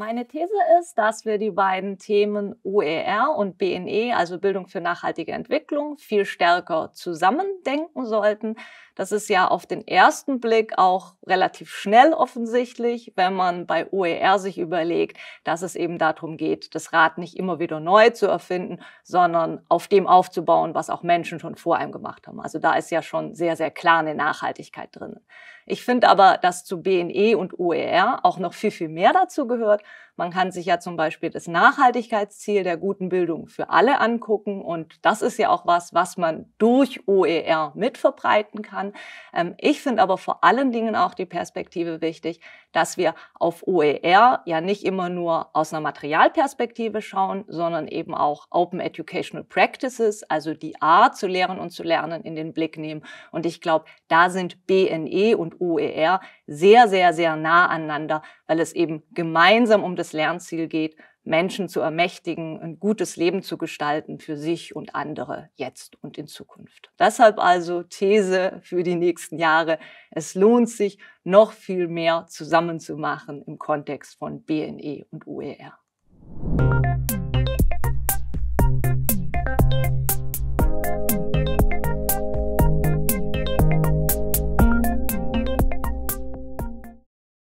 Meine These ist, dass wir die beiden Themen OER und BNE, also Bildung für nachhaltige Entwicklung, viel stärker zusammendenken sollten. Das ist ja auf den ersten Blick auch relativ schnell offensichtlich, wenn man bei OER sich überlegt, dass es eben darum geht, das Rad nicht immer wieder neu zu erfinden, sondern auf dem aufzubauen, was auch Menschen schon vor einem gemacht haben. Also da ist ja schon sehr, sehr klar eine Nachhaltigkeit drin. Ich finde aber, dass zu BNE und OER auch noch viel, viel mehr dazu gehört. Man kann sich ja zum Beispiel das Nachhaltigkeitsziel der guten Bildung für alle angucken. Und das ist ja auch was, was man durch OER mitverbreiten kann. Ähm, ich finde aber vor allen Dingen auch die Perspektive wichtig, dass wir auf OER ja nicht immer nur aus einer Materialperspektive schauen, sondern eben auch Open Educational Practices, also die Art zu lehren und zu lernen, in den Blick nehmen. Und ich glaube, da sind BNE und OER sehr, sehr, sehr nah aneinander, weil es eben gemeinsam gemeinsam um das Lernziel geht, Menschen zu ermächtigen, ein gutes Leben zu gestalten für sich und andere jetzt und in Zukunft. Deshalb also These für die nächsten Jahre. Es lohnt sich, noch viel mehr zusammenzumachen im Kontext von BNE und OER.